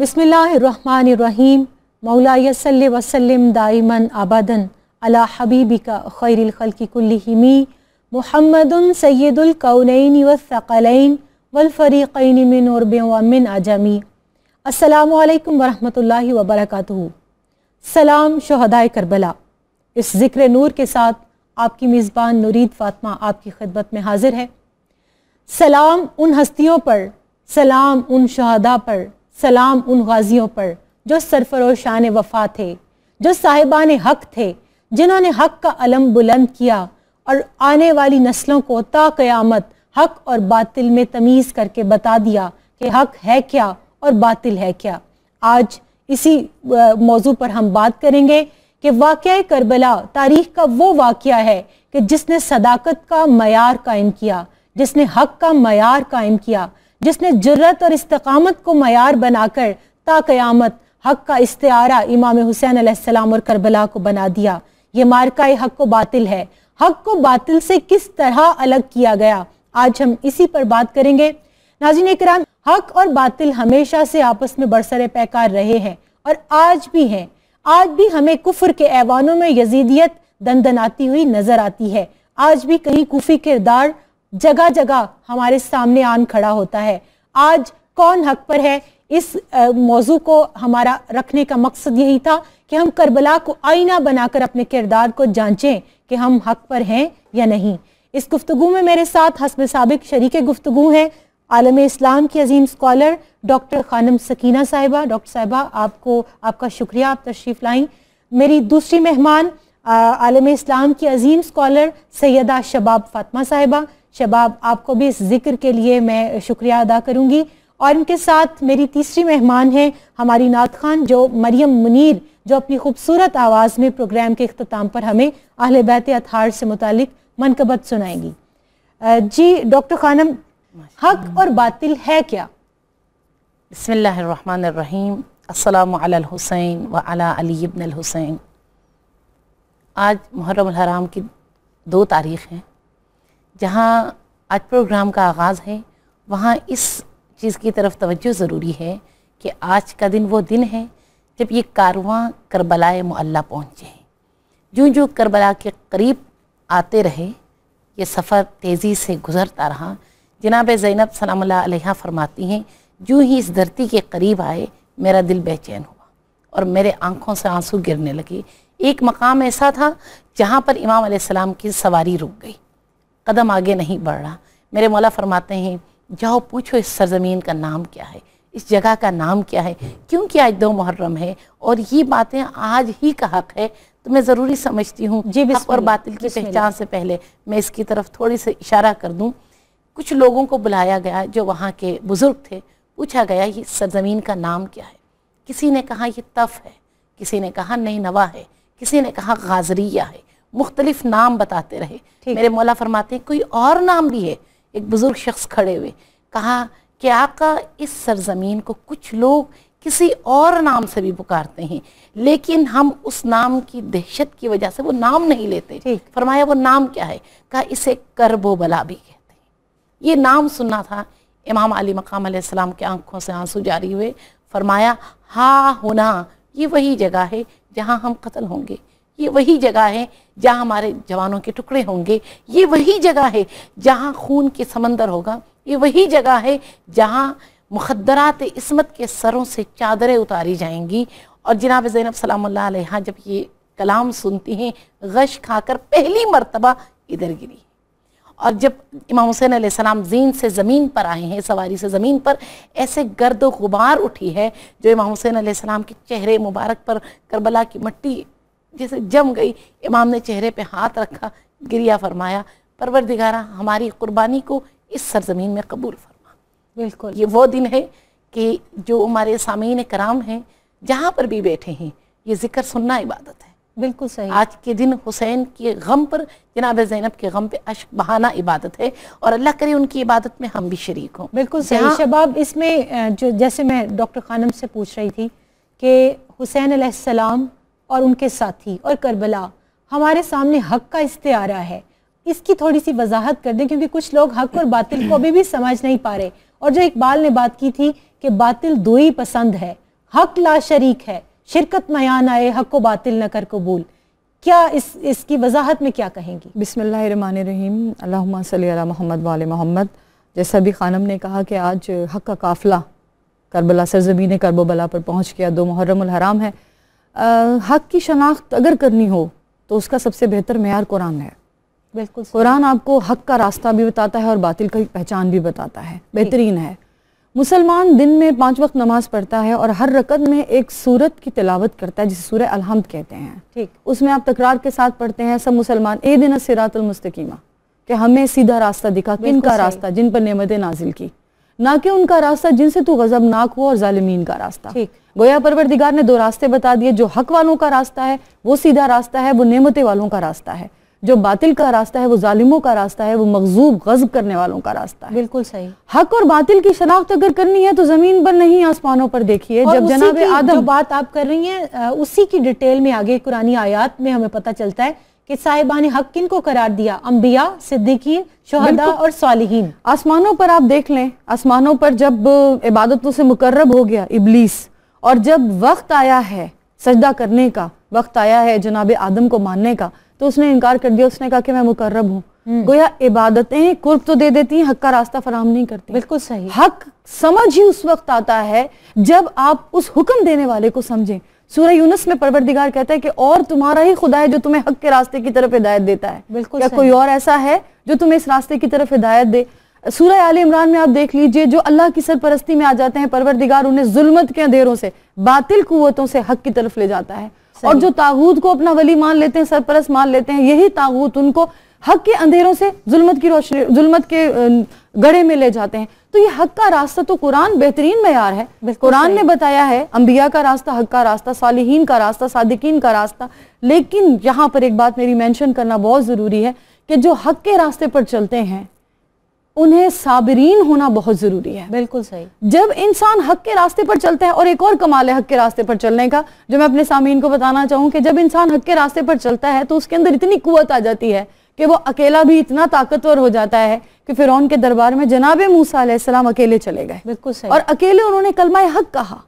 बिसमीम मौलासल वसलम दाइमन आबादन अला हबीबी का खैरखल कुल्लिमी मोहम्मद सैदुलकौन वसकलैन वलफ़रीक़ैन मिन उर्ब मिन आजमी असलकम वरहमल वबरक सलाम शहदाय करबला इस ज़िक्र नूर के साथ आपकी मेज़बान नुरीद फ़ातमा आपकी खिदमत में हाजिर है सलाम उन हस्तियों पर सलाम उन शहदा पर सलाम उन गाजियों पर जो सरफरोशान वफा थे जो साहिबान हक थे जिन्होंने हक का अलम बुलंद किया और आने वाली नस्लों को ता क़यामत हक और बातिल में तमीज़ करके बता दिया कि हक है क्या और बातिल है क्या आज इसी मौजू पर हम बात करेंगे कि वाक़ करबला तारीख का वो वाक़ है कि जिसने सदाकत का मैार कायम किया जिसने हक का मैार कायम किया जिसने जरत और इस्तकामत को मैार बनाकर ताकयामत हक का इस्तारा इमाम हुसैन सलाम और करबला को बना दिया ये मार्का हक को बातिल है हक को बातिल से किस तरह अलग किया गया आज हम इसी पर बात करेंगे नाजिन कराम हक और बातिल हमेशा से आपस में बरसर पैकार रहे हैं और आज भी हैं आज भी हमें कुफर के ऐवानों में यजीदियत दंदनाती हुई नजर आती है आज भी कहीं कुफी किरदार जगह जगह हमारे सामने आन खड़ा होता है आज कौन हक पर है इस मौजू को हमारा रखने का मकसद यही था कि हम करबला को आईना बनाकर अपने किरदार को जांचें कि हम हक पर हैं या नहीं इस गुफ्तु में मेरे साथ हसब सबक शरीक गुफ्तु हैं आलम इस्लाम की अजीम स्कॉलर डॉक्टर खानम सकीना साहिबा डॉक्टर साहिबा आपको आपका शुक्रिया आप तशरीफ़ लाई मेरी दूसरी मेहमान आलम इस्लाम की अजीम स्कॉलर सैदा शबाब फातमा साहिबा शबाब आपको भी इस जिक्र के लिए मैं शुक्रिया अदा करूँगी और इनके साथ मेरी तीसरी मेहमान हैं हमारी नात खान जो मरियम मुनीर जो अपनी खूबसूरत आवाज़ में प्रोग्राम के अख्ताम पर हमें अहल बैत अतहार से मुतल मनकबत सुनाएंगी जी डॉक्टर खानम हक और बातिल है क्या बसमीम असलमसैन वलीबन हुसैन आज मुहर्रम हराम की दो तारीख हैं जहाँ आज प्रोग्राम का आगाज़ है वहाँ इस चीज़ की तरफ तवज्जो ज़रूरी है कि आज का दिन वो दिन है जब ये कारवां करबलाए मुल्ला पहुँचे जो जो करबला के करीब आते रहे ये सफ़र तेज़ी से गुज़रता रहा जनाब ज़ैनब सलाम अलैहा फरमाती हैं जो ही इस धरती के करीब आए मेरा दिल बेचैन हुआ और मेरे आँखों से आंसू गिरने लगे एक मकाम ऐसा था जहाँ पर इमाम सलाम की सवारी रुक गई कदम आगे नहीं बढ़ रहा मेरे मौला फरमाते हैं जाओ पूछो इस सरजमीन का नाम क्या है इस जगह का नाम क्या है क्योंकि आज दो मुहर्रम है और ये बातें आज ही का हक है तो मैं ज़रूरी समझती हूँ जी बिस और बातिल की पहचान से पहले मैं इसकी तरफ थोड़ी सी इशारा कर दूँ कुछ लोगों को बुलाया गया जो वहाँ के बुज़ुर्ग थे पूछा गया ये सरजमीन का नाम क्या है किसी ने कहा ये तफ़ है किसी ने कहा नई नवा है किसी ने कहा गाजरिया है मुख्तलिफ नाम बताते रहे मेरे मौला फरमाते हैं कोई और नाम भी है एक बुज़ुर्ग शख्स खड़े हुए कहा कि आका इस सरजमीन को कुछ लोग किसी और नाम से भी पुकारते हैं लेकिन हम उस नाम की दहशत की वजह से वो नाम नहीं लेते फरमाया वो नाम क्या है कहा इसे करबो बला भी कहते हैं ये नाम सुनना था इमाम अली मकाम सलाम के आंखों से आंसू जारी हुए फरमाया हा होना ये वही जगह है जहाँ हम कत्ल होंगे ये वही जगह है जहाँ हमारे जवानों के टुकड़े होंगे ये वही जगह है जहाँ खून के समंदर होगा ये वही जगह है जहाँ मुखदरात इसमत के सरों से चादरें उतारी जाएंगी और जनाब ज़ैनब सलाम जब ये कलाम सुनती हैं गश खाकर पहली मरतबा इधर गिरी और जब इमाम हुसैन सलाम जीन से ज़मीन पर आए हैं सवारी से ज़मीन पर ऐसे गर्द गुबार उठी है जो इमाम हुसैन सलाम के चेहरे मुबारक पर करबला की मट्टी जैसे जम गई इमाम ने चेहरे पे हाथ रखा गिरिया फरमाया परवर दिगारा हमारी कुर्बानी को इस सरजमीन में कबूल फरमा बिल्कुल ये वो दिन है कि जो हमारे सामीन कराम हैं जहाँ पर भी बैठे हैं ये जिक्र सुनना इबादत है बिल्कुल सही आज के दिन हुसैन के गम पर जनाब जैनब के गम पे अश बहाना इबादत है और अल्लाह करे उनकी इबादत में हम भी शरीक हों बिल्कुल सही शबाब इसमें जो जैसे मैं डॉक्टर खानम से पूछ रही थी कि हुसैन आसमाम और उनके साथी और करबला हमारे सामने हक का इस्तेयारा है इसकी थोड़ी सी वजाहत कर दें क्योंकि कुछ लोग हक और बातिल को अभी भी समझ नहीं पा रहे और जो इकबाल ने बात की थी कि बातिल दो ही पसंद है हक ला शरीक है शिरकत मयान आए हक को बातिल न कर कबूल क्या इस इसकी वजाहत में क्या कहेंगी बिसमीम अल्लाम सल मोहम्मद वाल मोहम्मद जैसा भी खानम ने कहा कि आज हक का काफिला करबला सरजमीन करबला पर पहुंच गया दो मुहर्रम हराम है हक की शनाख्त अगर करनी हो तो उसका सबसे बेहतर मैार कुरान है बिल्कुल कुरान आपको हक का रास्ता भी बताता है और बातिल की पहचान भी बताता है बेहतरीन है मुसलमान दिन में पांच वक्त नमाज पढ़ता है और हर रकत में एक सूरत की तिलावत करता है जिसे सूर्य अलहमद कहते हैं ठीक उसमें आप तकरार के साथ पढ़ते हैं सब मुसलमान ए दिन सिरातुल कि हमें सीधा रास्ता दिखा किन का रास्ता जिन पर नमत नाजिल की ना कि उनका रास्ता जिनसे तू गजबनाक हो और जालिमीन का रास्ता गोया परवरदिगार ने दो रास्ते बता दिए जो हक वालों का रास्ता है वो सीधा रास्ता है वो नेमतें वालों का रास्ता है जो बातिल का रास्ता है वो जालिमों का रास्ता है वो मकजूब गजब करने वालों का रास्ता है बिल्कुल सही हक और बातिल की शनाख्त अगर करनी है तो जमीन पर नहीं आसमानों पर देखिए जब जनाब आदम बात आप कर रही हैं उसी की डिटेल में आगे कुरानी आयात में हमें पता चलता है कि साहिबान हक किन को करार दिया अम्बिया सिद्दीकी शहदा और सालिहीन आसमानों पर आप देख लें आसमानों पर जब इबादतों से मुकर्रब हो गया इबलीस और जब वक्त आया है सजदा करने का वक्त आया है जनाब आदम को मानने का तो उसने इनकार कर दिया उसने कहा कि मैं मुकर्रब हूँ हम्म। गोया इबादतें कुर्ब तो दे देती हैं हक का रास्ता फराम नहीं करती बिल्कुल सही हक समझ ही उस वक्त आता है जब आप उस हुक्म देने वाले को समझें सूर्य यूनस में परवरदिगार कहता है कि और तुम्हारा ही खुदा है जो तुम्हें हक के रास्ते की तरफ हिदायत देता है बिल्कुल क्या कोई और ऐसा है जो तुम्हें इस रास्ते की तरफ हिदायत दे सूर्य आल इमरान में आप देख लीजिए जो अल्लाह की सरपरस्ती में आ जाते हैं परवरदिगार उन्हें जुलमत के अंधेरों से बातिल कुतों से हक की तरफ ले जाता है और जो तागूत को अपना वली मान लेते हैं सरपरस मान लेते हैं यही तागूत उनको हक के अंधेरों से जुलमत की रोशनी जुलमत के गड़े में ले जाते हैं तो ये हक का रास्ता तो कुरान बेहतरीन मैार है कुरान ने बताया है अंबिया का रास्ता हक का रास्ता सालिहीन का रास्ता सादिकीन का रास्ता लेकिन यहाँ पर एक बात मेरी मैंशन करना बहुत ज़रूरी है कि जो हक के रास्ते पर चलते हैं उन्हें साबरीन होना बहुत ज़रूरी है बिल्कुल सही जब इंसान हक के रास्ते पर चलता है और एक और कमाल है हक के रास्ते पर चलने का जो मैं अपने सामीन को बताना चाहूँ कि जब इंसान हक के रास्ते पर चलता है तो उसके अंदर इतनी कुत आ जाती है कि वो अकेला भी इतना ताकतवर हो जाता है कि फिर के दरबार में जनाब मूसा अकेले चले गए बिल्कुल सही और अकेले उन्होंने कलमा हक कहा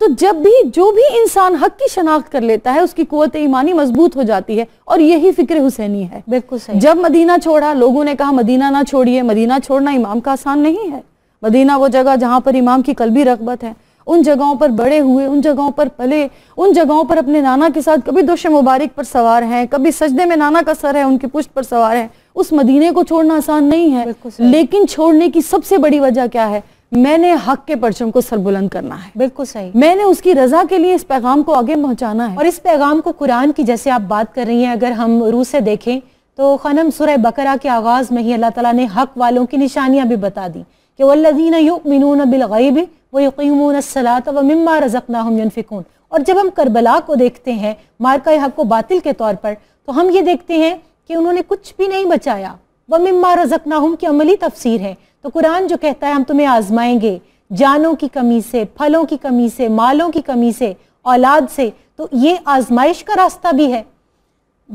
तो जब भी जो भी इंसान हक की शनाख्त कर लेता है उसकी कुत ईमानी मजबूत हो जाती है और यही फिक्र हुसैनी है बिल्कुल सही जब मदीना छोड़ा लोगों ने कहा मदीना ना छोड़िए मदीना छोड़ना इमाम का आसान नहीं है मदीना वो जगह जहां पर इमाम की कल भी रगबत है उन जगहों पर बड़े हुए उन जगहों पर पले उन जगहों पर अपने नाना के साथ कभी दोष मुबारक पर सवार हैं कभी सजदे में नाना का सर है उनकी पुष्ट पर सवार हैं उस मदीने को छोड़ना आसान नहीं है लेकिन छोड़ने की सबसे बड़ी वजह क्या है मैंने हक के परचम को सरबुलंद करना है बिल्कुल सही मैंने उसकी रजा के लिए इस पैगाम को आगे पहुंचाना है और इस पैगाम को कुरान की जैसे आप बात कर रही हैं अगर हम रूह से देखें तो खनम सुरह बकरा के आगाज में ही अल्लाह तला ने हक वालों की निशानियां भी बता दी कि वल्लिन युमिन बिलगैब व यकीमून सलात व मम्मा रज़क़ना हम यनफिकून और जब हम करबला को देखते हैं मार्का हक को बातिल के तौर पर तो हम ये देखते हैं कि उन्होंने कुछ भी नहीं बचाया व मम्मा रज़क़ना हम की अमली तफसीर है तो कुरान जो कहता है हम तुम्हें आजमाएंगे जानों की कमी से फलों की कमी से मालों की कमी से औलाद से तो ये आजमाइश का रास्ता भी है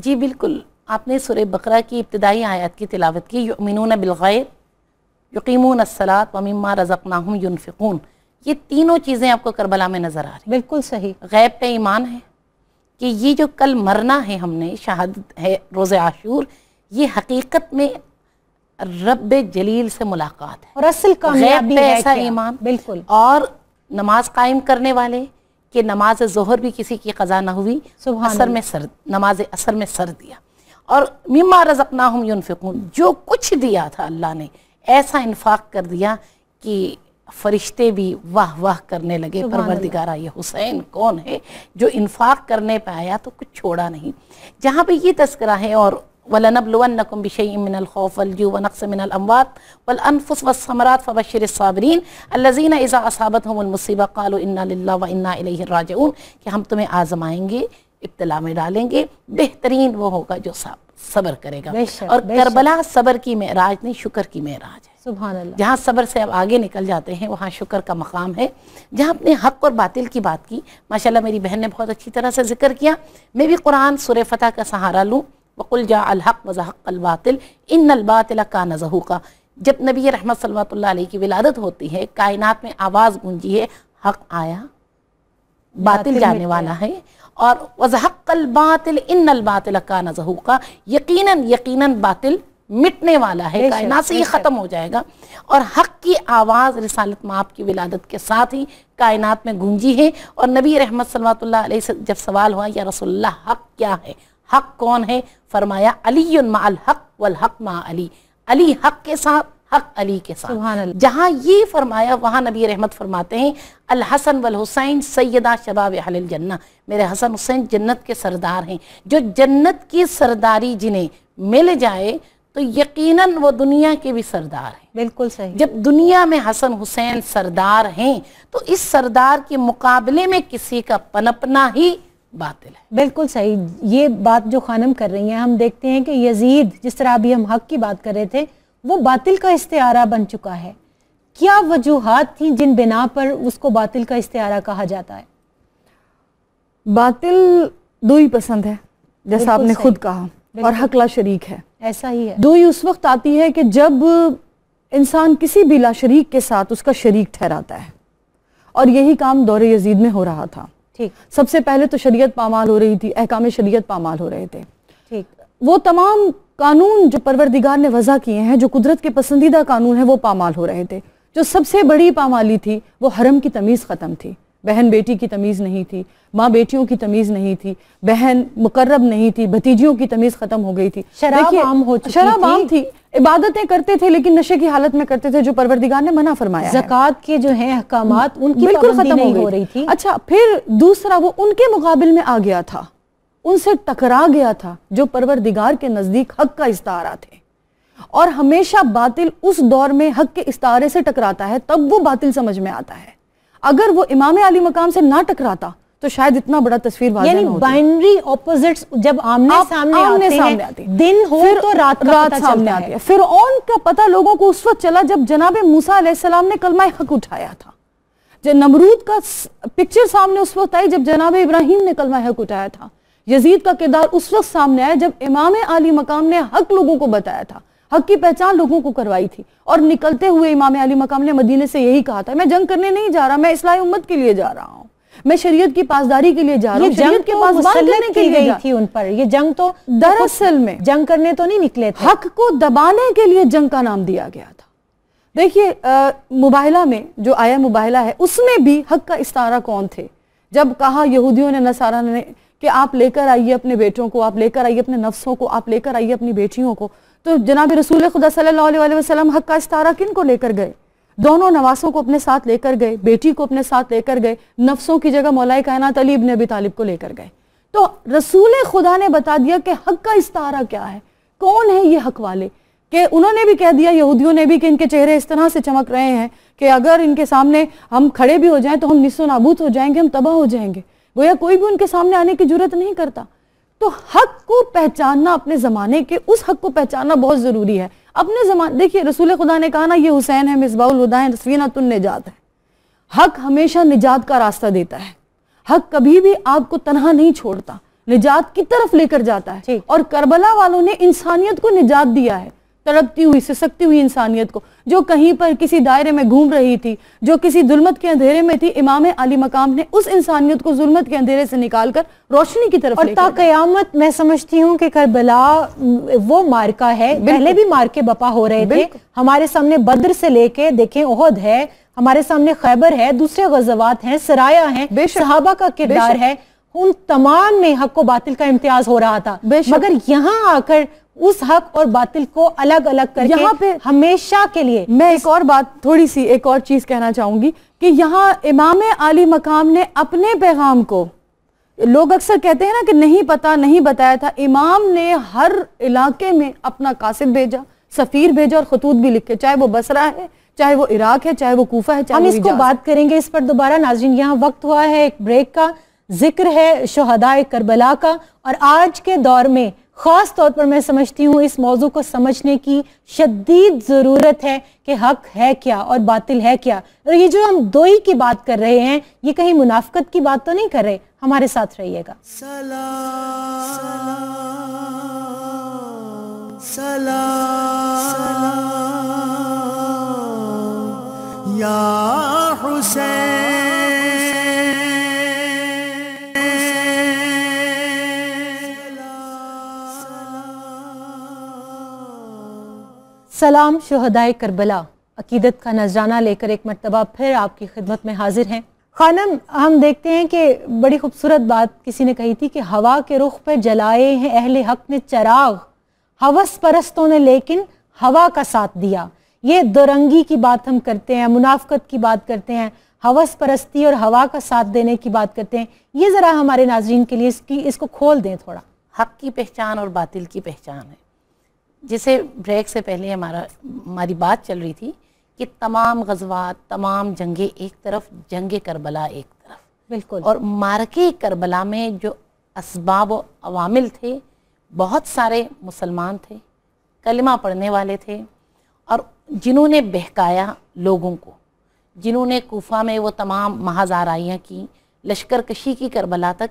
जी बिल्कुल आपने सुर बकरा की इब्तदाई आयत की तिलावत की मिनून बिलगैर यकीमून असलात वमीमा रज़क हम यूनफ़ून ये तीनों चीज़ें आपको करबला में नज़र आ रही बिल्कुल सही गैब पे ईमान है कि ये जो कल मरना है हमने शहादत है रोज़ आशूर ये हकीकत में रब जलील से मुलाकात है और असल कामयाबी है ऐसा ईमान बिल्कुल और नमाज कायम करने वाले कि नमाज जहर भी किसी की कज़ा ना हुई असर में सर नमाज असर में सर दिया और मिम्मा रज़क ना हम यूनफ़ून जो कुछ दिया था अल्लाह ने ऐसा इन्फाक कर दिया कि फरिश्ते भी वाह वाह करने लगे परवरदिगारा ये हुसैन कौन है जो इन्फाक करने पे आया तो कुछ छोड़ा नहीं जहाँ पे ये तस्करा है और वलनबलवनकुम बिशई मिनल खौफ वलजू वनक्स मिनल अमवात वल अनफुस वसमरात फबशर साबरीन अल्लजीन इज़ा असाबत हम मुसीबा कालो इन्ना व इन्ना इलैहि कि हम तुम्हें आजमाएंगे इब्तला में डालेंगे बेहतरीन वो होगा जो साहब सबर करेगा और करबला सबर की महराज नहीं शुक्र की महराज है जहाँ सबर से अब आगे निकल जाते हैं वहाँ शुक्र का मकाम है जहाँ अपने हक और बातिल की बात की माशाल्लाह मेरी बहन ने बहुत अच्छी तरह से जिक्र किया मैं भी कुरान सुर फतह का सहारा लूँ वकुल जा अलहक वजहक अलबातिल इन अलबातिल का नजहू का जब नबी रहमत सल्ला की विलादत होती है कायनात में आवाज़ गूंजी है हक आया बातिल जाने वाला है और वजहक़ल बातिल इन बातिल का नजहू का यकीनन यकीनन बातिल मिटने वाला है कायनात से ये ख़त्म हो जाएगा और हक की आवाज़ रिसालत माप की विलादत के साथ ही कायनात में गूंजी है और नबी रहमत सल्ला से जब सवाल हुआ या रसोल्ला हक क्या है हक कौन है फरमाया अली माल हक वल हक मा अली अली हक के साथ हक अली के साथ जहाँ ये फरमाया वहाँ नबी रहमत फरमाते हैं अल हसन वल हुसैन सैदा शबाब जन्ना मेरे हसन हुसैन जन्नत के सरदार हैं जो जन्नत की सरदारी जिन्हें मिल जाए तो यकीनन वो दुनिया के भी सरदार हैं बिल्कुल सही जब दुनिया में हसन हुसैन सरदार हैं तो इस सरदार के मुकाबले में किसी का पनपना ही बातिल है बिल्कुल सही ये बात जो खानम कर रही हैं हम देखते हैं कि यजीद जिस तरह अभी हम हक की बात कर रहे थे वो बातिल का इस्तेहारा बन चुका है क्या वजूहत थी जिन बिना पर उसको बातिल का इस्तेहारा कहा जाता है बातिल दो ही पसंद है जैसा आपने खुद कहा और हकला शरीक है ऐसा ही है दो ही उस वक्त आती है कि जब इंसान किसी भी ला शरीक के साथ उसका शरीक ठहराता है और यही काम दौरे यजीद में हो रहा था ठीक सबसे पहले तो शरीयत पामाल हो रही थी अहकाम शरीयत पामाल हो रहे थे ठीक वो तमाम कानून जो परवरदिगार ने वजह किए हैं जो कुदरत के पसंदीदा कानून है वो पामाल हो रहे थे जो सबसे बड़ी पामाली थी वो हरम की तमीज़ ख़त्म थी बहन बेटी की तमीज़ नहीं थी माँ बेटियों की तमीज़ नहीं थी बहन मुकर्रब नहीं थी भतीजियों की तमीज़ ख़त्म हो गई थी शराब आम हो चुकी शराब आम थी इबादतें करते थे लेकिन नशे की हालत में करते थे जो परवरदिगार ने मना फरमाया जक़ात के जो है अहकाम उनकी बिल्कुल ख़त्म हो रही थी अच्छा फिर दूसरा वो उनके मुकाबले में आ गया था उनसे टकरा गया था जो परवरदिगार के नज़दीक हक का इस्तारा थे और हमेशा बातिल उस दौर में हक के इस्तारे से टकराता है तब वो बातिल समझ में आता है अगर वो इमाम अली मकाम से ना टकराता तो शायद इतना बड़ा तस्वीर यानी बाइनरी ऑपोजिट्स जब आमने आप, सामने आमने आते सामने आते हैं। दिन हो फिर, तो रात का रात पता सामने आती है फिर ऑन का पता लोगों को उस वक्त चला जब जनाब मूसा सलाम ने कलमा हक उठाया था जब नमरूद का पिक्चर सामने उस वक्त आई जब जनाब इब्राहिम ने कलमा हक उठाया था यजीद का किरदार उस वक्त सामने आया जब इमाम आली मकाम ने हक लोगों को बताया था हक की पहचान लोगों को करवाई थी और निकलते हुए इमाम आली मकाम ने मदीने से यही कहा था मैं जंग करने नहीं जा रहा मैं इस्लाई उम्मत के लिए जा रहा हूँ मैं शरीयत की पासदारी के लिए जा रहा हूँ जंग के तो पासदारी करने के लिए थी उन पर ये जंग तो दरअसल में जंग करने तो नहीं निकले थे हक को दबाने के लिए जंग का नाम दिया गया था देखिए मुबाहला में जो आया मुबाहला है उसमें भी हक का इस्तारा कौन थे जब कहा यहूदियों ने नसारा ने कि आप लेकर आइए अपने बेटों को आप लेकर आइए अपने नफ्सों को आप लेकर आइए अपनी बेटियों को तो जनाब रसूल खुदा सल्लल्लाहु अलैहि वसल्लम हक का इस्तारा किन को लेकर गए दोनों नवासों को अपने साथ लेकर गए बेटी को अपने साथ लेकर गए नफ्सों की जगह मौलाए कायनात अली इबन अबी तालिब को लेकर गए तो रसूल खुदा ने बता दिया कि हक का इस्तारा क्या है कौन है ये हक वाले कि उन्होंने भी कह दिया यहूदियों ने भी कि इनके चेहरे इस तरह से चमक रहे हैं कि अगर इनके सामने हम खड़े भी हो जाएं तो हम निसो नाबूद हो जाएंगे हम तबाह हो जाएंगे गोया कोई भी उनके सामने आने की जरूरत नहीं करता तो हक को पहचानना अपने ज़माने के उस हक को पहचानना बहुत ज़रूरी है अपने जमाने देखिए रसूल खुदा ने कहा ना ये हुसैन है मिसबाउल हुदा है रसवीना तुन निजात है हक हमेशा निजात का रास्ता देता है हक कभी भी आपको तनहा नहीं छोड़ता निजात की तरफ लेकर जाता है और करबला वालों ने इंसानियत को निजात दिया है तड़पती हुई सिसकती हुई इंसानियत को जो कहीं पर किसी दायरे में घूम रही थी जो किसी जुलमत के अंधेरे में थी इमाम अली मकाम ने उस इंसानियत को जुलमत के अंधेरे से निकालकर रोशनी की तरफ और ताकयामत मैं समझती हूँ कि करबला वो मार्का है पहले भी मार्के बपा हो रहे थे हमारे सामने बद्र से लेके देखें ओहद है हमारे सामने खैबर है दूसरे गजवात हैं सराया है सहाबा का किरदार है उन तमाम में हक को बातिल का इम्तियाज हो रहा था मगर यहाँ आकर उस हक और बातिल को अलग अलग कर यहाँ पे हमेशा के लिए मैं एक और बात थोड़ी सी एक और चीज कहना चाहूंगी कि यहाँ इमाम आली मकाम ने अपने पैगाम को लोग अक्सर कहते हैं ना कि नहीं पता नहीं बताया था इमाम ने हर इलाके में अपना कासिब भेजा सफ़ीर भेजा और खतूत भी लिखे चाहे वो बसरा है चाहे वो इराक है चाहे वो कोफा है चाहे हम इसको बात करेंगे इस पर दोबारा नाजिन यहाँ वक्त हुआ है एक ब्रेक का जिक्र है शहदाय करबला का और आज के दौर में ख़ास तौर पर मैं समझती हूँ इस मौजू को समझने की शदीद ज़रूरत है कि हक है क्या और बातिल है क्या और ये जो हम दो ही की बात कर रहे हैं ये कहीं मुनाफ्त की बात तो नहीं कर रहे हमारे साथ रहिएगा सला, या सलाम शहदाय करबला अकीदत का नजराना लेकर एक मरतबा फिर आपकी खिदमत में हाजिर हैं खानम हम देखते हैं कि बड़ी खूबसूरत बात किसी ने कही थी कि हवा के रुख पर जलाए हैं अहले हक ने चराग हवस परस्तों ने लेकिन हवा का साथ दिया ये दोरंगी की बात हम करते हैं मुनाफ्त की बात करते हैं हवस परस्ती और हवा का साथ देने की बात करते हैं ये ज़रा हमारे नाजरन के लिए इसकी इसको खोल दें थोड़ा हक की पहचान और बातिल की पहचान है जैसे ब्रेक से पहले हमारा हमारी बात चल रही थी कि तमाम गजबात तमाम जंगे एक तरफ जंग करबला एक तरफ बिल्कुल और मारके करबला में जो इसबाब अवामिल थे बहुत सारे मुसलमान थे कलमा पढ़ने वाले थे और जिन्होंने बहकाया लोगों को जिन्होंने कोफा में वो तमाम महाजाराइयाँ की लश्कर कशी की करबला तक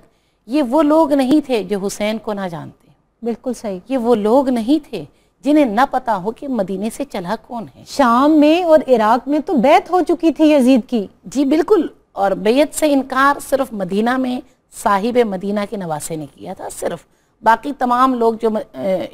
ये वो लोग नहीं थे जो हुसैन को ना जानते बिल्कुल सही ये वो लोग नहीं थे जिन्हें ना पता हो कि मदीने से चला कौन है शाम में और इराक में तो बैत हो चुकी थी यजीद की जी बिल्कुल और बेयत से इनकार सिर्फ मदीना में साहिब मदीना के नवासे ने किया था सिर्फ बाकी तमाम लोग जो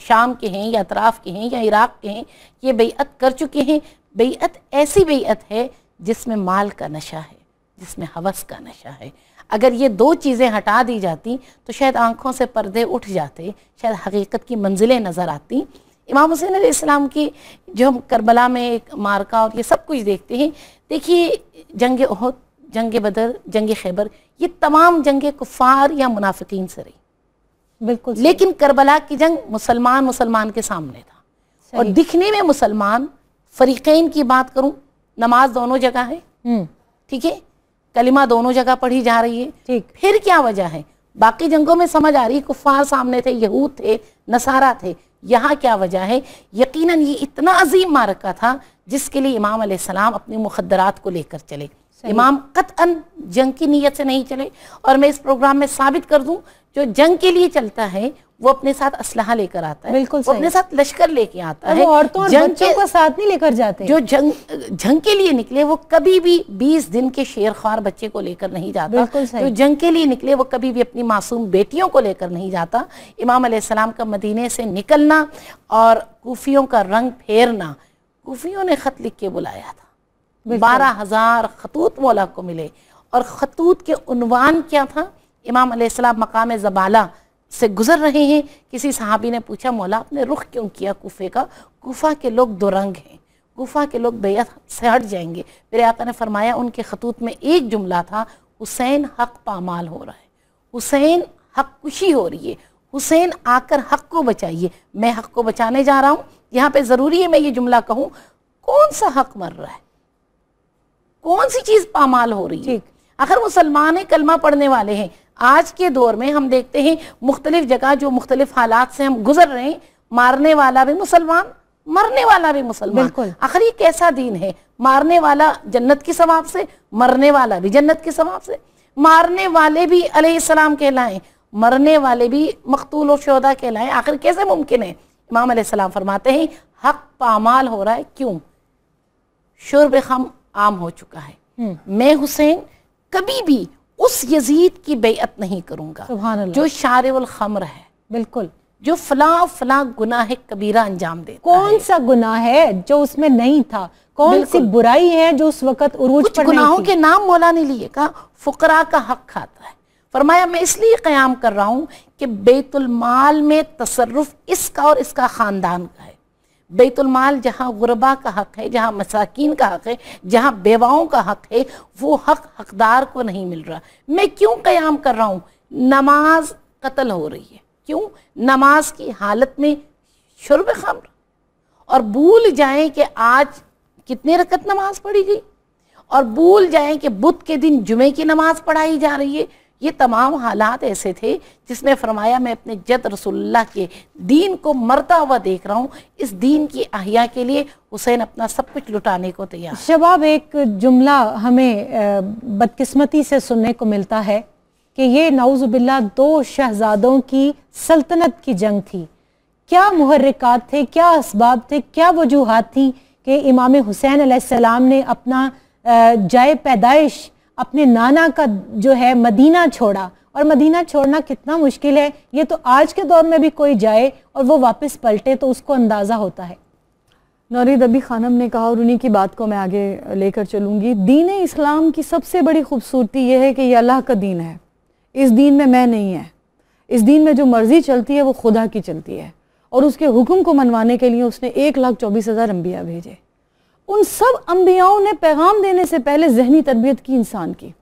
शाम के हैं या अतराफ़ के हैं या इराक़ के हैं ये बेयत कर चुके हैं बेयत ऐसी बेयत है जिसमें माल का नशा है जिसमें हवस का नशा है अगर ये दो चीज़ें हटा दी जाती तो शायद आंखों से पर्दे उठ जाते शायद हकीकत की मंजिलें नज़र आती इमाम हुसैन अलैहिस्सलाम की जो हम करबला में एक मार्का और ये सब कुछ देखते हैं देखिए जंग ओहद जंग बदर जंग खैबर ये तमाम जंग कुफार या मुनाफिकीन से रही बिल्कुल लेकिन करबला की जंग मुसलमान मुसलमान के सामने था और दिखने में मुसलमान फरीकैन की बात करूं नमाज दोनों जगह है हम्म। ठीक है कलिमा दोनों जगह पढ़ी जा रही है ठीक फिर क्या वजह है बाकी जंगों में समझ आ रही कुफार सामने थे यहूद थे नसारा थे यहाँ क्या वजह है यकीनन ये इतना अजीम मारका था जिसके लिए इमाम सलाम अपने मुखदरात को लेकर चले इमाम कतअन जंग की नीयत से नहीं चले और मैं इस प्रोग्राम में साबित कर दूँ जो जंग के लिए चलता है वो अपने साथ असलाह लेकर आता है बिल्कुल अपने साथ लश्कर लेके आता है औरतों और बच्चों का साथ नहीं लेकर जाते जो जंग जंग के लिए निकले वो कभी भी बीस दिन के शेर खार बच्चे को लेकर नहीं जाता जो जंग के लिए निकले वो कभी भी अपनी मासूम बेटियों को लेकर नहीं जाता इमाम अलैहिस्सलाम का मदीने से निकलना और कूफियों का रंग फेरना कूफियों ने खत लिख के बुलाया था बारह हजार खतूत मौला को मिले और खतूत के उनवान क्या था इमाम अलैहिस्सलाम मकाम ज़बाला से गुज़र रहे हैं किसी सहाबी ने पूछा मौला आपने रुख क्यों किया कोफे का गुफा के लोग दो रंग हैं गुफा के लोग बैत से हट जाएंगे मेरे आका ने फरमाया उनके खतूत में एक जुमला था हुसैन हक पामाल हो रहा है हुसैन हक खुशी हो रही है हुसैन आकर हक को बचाइए मैं हक को बचाने जा रहा हूँ यहाँ पे ज़रूरी है मैं ये जुमला कहूँ कौन सा हक मर रहा है कौन सी चीज़ पामाल हो रही है आखिर मुसलमान कलमा पढ़ने वाले हैं आज के दौर में हम देखते हैं मुख्तलिफ जगह जो मुख्तलिफ हालात से हम गुजर रहे हैं मारने वाला भी मुसलमान मरने वाला भी मुसलमान आखिर ये कैसा दीन है मारने वाला जन्नत की सवाब से मरने वाला भी जन्नत की सवाब से मारने वाले भी अलैहिस्सलाम कहलाएं मरने वाले भी मकतूल और कहलाएं आखिर कैसे मुमकिन है इमाम अलैहिस्सलाम फरमाते हैं हक पामाल हो रहा है क्यों शुरब खम आम हो चुका है हम्म। मैं हुसैन कभी भी उस यजीद की बेअत नहीं करूँगा जो शारमर खमर है बिल्कुल जो फला फला गुनाह कबीरा अंजाम दे कौन सा गुनाह है जो उसमें नहीं था कौन सी बुराई है जो उस वक्त उरूज पर गुनाहों के नाम मौला ने लिए कहा फुकरा का हक खाता है फरमाया मैं इसलिए क्याम कर रहा हूँ कि बेतुलमाल में तसरुफ इसका और इसका ख़ानदान का है बैतुलमाल जहाँ गुरबा का हक है जहाँ मसाकिन का हक है जहाँ बेवाओं का हक है वो हक हकदार को नहीं मिल रहा मैं क्यों क्याम कर रहा हूँ नमाज कत्ल हो रही है क्यों नमाज की हालत में शुरब ख़बर और भूल जाएं कि आज कितने रकत नमाज पढ़ी गई और भूल जाएं कि बुध के दिन जुमे की नमाज पढ़ाई जा रही है ये तमाम हालात ऐसे थे जिसमें फरमाया मैं अपने जद रसुल्ला के दीन को मरता हुआ देख रहा हूँ इस दीन की अहिया के लिए हुसैन अपना सब कुछ लुटाने को तैयार शबाब एक जुमला हमें बदकिस्मती से सुनने को मिलता है कि ये नाउजुबिल्ला दो शहजादों की सल्तनत की जंग थी क्या महरक़ात थे क्या इसबाब थे क्या वजूहत थी कि इमाम हुसैन आसमाम ने अपना जय पैदाइश अपने नाना का जो है मदीना छोड़ा और मदीना छोड़ना कितना मुश्किल है ये तो आज के दौर में भी कोई जाए और वो वापस पलटे तो उसको अंदाज़ा होता है नौरी दबी खानम ने कहा और उन्हीं की बात को मैं आगे लेकर चलूँगी दीन इस्लाम की सबसे बड़ी खूबसूरती यह है कि यह अल्लाह का दीन है इस दीन में मैं नहीं है इस दीन में जो मर्ज़ी चलती है वो खुदा की चलती है और उसके हुक्म को मनवाने के लिए उसने एक लाख चौबीस हज़ार अम्बिया भेजे उन सब अम्बियाओं ने पैगाम देने से पहले जहनी तरबियत की इंसान की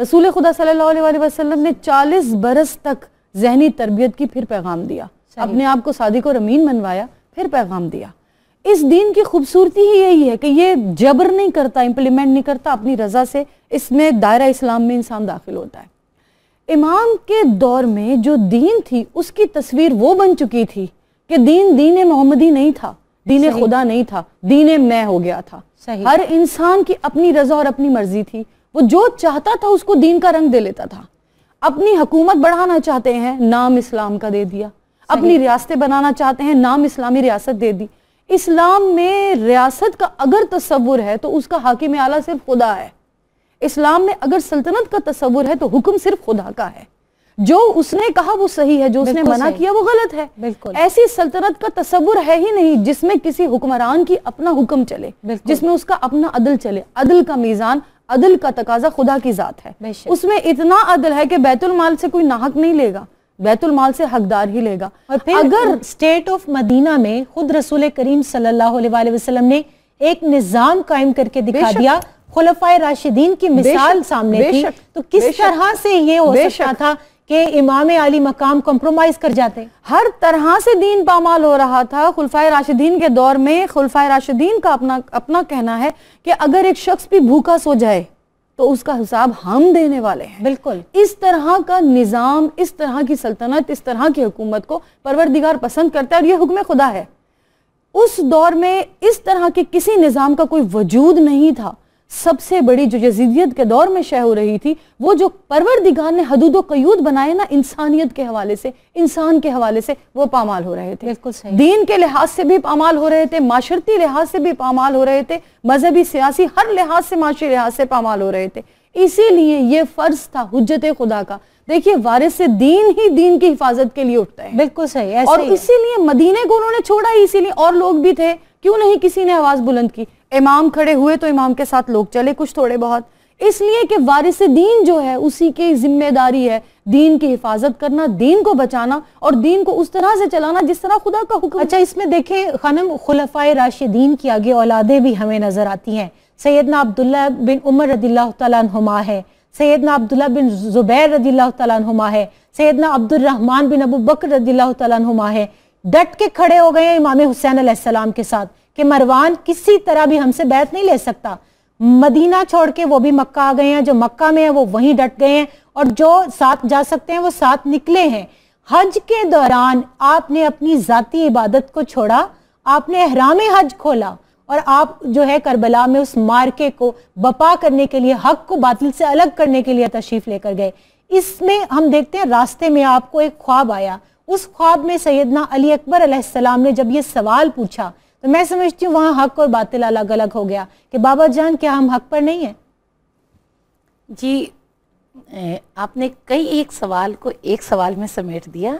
रसूल खुदा सल्ला वसलम ने 40 बरस तक जहनी तरबियत की फिर पैगाम दिया अपने आप को सादिक और अमीन बनवाया फिर पैगाम दिया इस दीन की खूबसूरती ही यही है कि ये जबर नहीं करता इम्प्लीमेंट नहीं करता अपनी रजा से इसमें दायरा इस्लाम में इंसान दाखिल होता है इमाम के दौर में जो दीन थी उसकी तस्वीर वो बन चुकी थी कि दीन दीन मोहम्मदी नहीं था दीन खुदा नहीं था दीन मैं हो गया था हर इंसान की अपनी रजा और अपनी मर्जी थी वो जो चाहता था उसको दीन का रंग दे लेता था अपनी हुकूमत बढ़ाना चाहते हैं नाम इस्लाम का दे दिया अपनी रियासतें बनाना चाहते हैं नाम इस्लामी रियासत दे दी इस्लाम में रियासत का अगर तस्वुर है तो उसका हाकिम आला सिर्फ खुदा है इस्लाम में अगर सल्तनत का तस्वुर है तो हुक्म सिर्फ खुदा का है जो उसने कहा वो सही है जो उसने मना किया वो गलत है बिल्कुल ऐसी सल्तनत का तस्वुर है ही नहीं जिसमें किसी हुक्मरान की अपना हुक्म चले जिसमें उसका अपना अदल चले अदल का मीजान अदल का तकाजा खुदा की जात है उसमें इतना अदल है कि बैतुल माल से कोई नाहक नहीं लेगा बैतुल माल से हकदार ही लेगा और फिर अगर स्टेट ऑफ मदीना में खुद रसूल करीम सल्लल्लाहु वसल्लम ने एक निज़ाम कायम करके दिखा दिया खुलफा राशिदीन की मिसाल सामने थी तो किस तरह से ये हो सकता था कि इमाम अली मकाम कॉम्प्रोमाइज कर जाते हर तरह से दीन पामाल हो रहा था खुलफा राशिदीन के दौर में खुलफा राशिदीन का अपना अपना कहना है कि अगर एक शख्स भी भूखा सो जाए तो उसका हिसाब हम देने वाले हैं बिल्कुल इस तरह का निज़ाम इस तरह की सल्तनत इस तरह की हुकूमत को परवरदिगार पसंद करता है और ये हुक्म खुदा है उस दौर में इस तरह के किसी निज़ाम का कोई वजूद नहीं था सबसे बड़ी जो यजीदियत के दौर में शय हो रही थी वो जो परवर दिगार ने हदूद कयूद बनाए ना इंसानियत के हवाले से इंसान के हवाले से वो पामाल हो रहे थे बिल्कुल सही दीन के लिहाज से भी पामाल हो रहे थे माशरती लिहाज से भी पामाल हो रहे थे मजहबी सियासी हर लिहाज से माशी लिहाज से पामाल हो रहे थे इसीलिए ये फर्ज था हजरत खुदा का देखिए वारिस से दीन ही दीन की हिफाजत के लिए उठता है बिल्कुल सही ऐसे और इसीलिए मदीने को उन्होंने छोड़ा इसीलिए और लोग भी थे क्यों नहीं किसी ने आवाज बुलंद की इमाम खड़े हुए तो इमाम के साथ लोग चले कुछ थोड़े बहुत इसलिए कि वारिस दीन जो है उसी की जिम्मेदारी है दीन की हिफाजत करना दीन को बचाना और दीन को उस तरह से चलाना जिस तरह खुदा का हुक्म अच्छा इसमें देखें खनम खुलफाए राशिदीन की आगे औलादे भी हमें नजर आती हैं सैदना अब्दुल्ला बिन उमर रदील्लामा तुमा है सैदना अब्दुल्ला बिन जुबैर रदील्ला तुमा है सैदना अब्दुलरहमान बिन अबू बकर रदील्ला तुमा है डट के खड़े हो गए इमाम हुसैन के साथ कि मरवान किसी तरह भी हमसे बैत नहीं ले सकता मदीना छोड़ के वो भी मक्का आ गए हैं जो मक्का में है वो वहीं डट गए हैं और जो साथ जा सकते हैं वो साथ निकले हैं हज के दौरान आपने अपनी जाति इबादत को छोड़ा आपने हराम हज खोला और आप जो है करबला में उस मार्के को बपा करने के लिए हक को बातिल से अलग करने के लिए तशरीफ लेकर गए इसमें हम देखते हैं रास्ते में आपको एक ख्वाब आया उस ख्वाब में सैदना अली अकबर ने जब ये सवाल पूछा तो मैं समझती हूँ वहाँ हक और बातिल अलग अलग हो गया कि बाबा जान क्या हम हक पर नहीं हैं जी आपने कई एक सवाल को एक सवाल में समेट दिया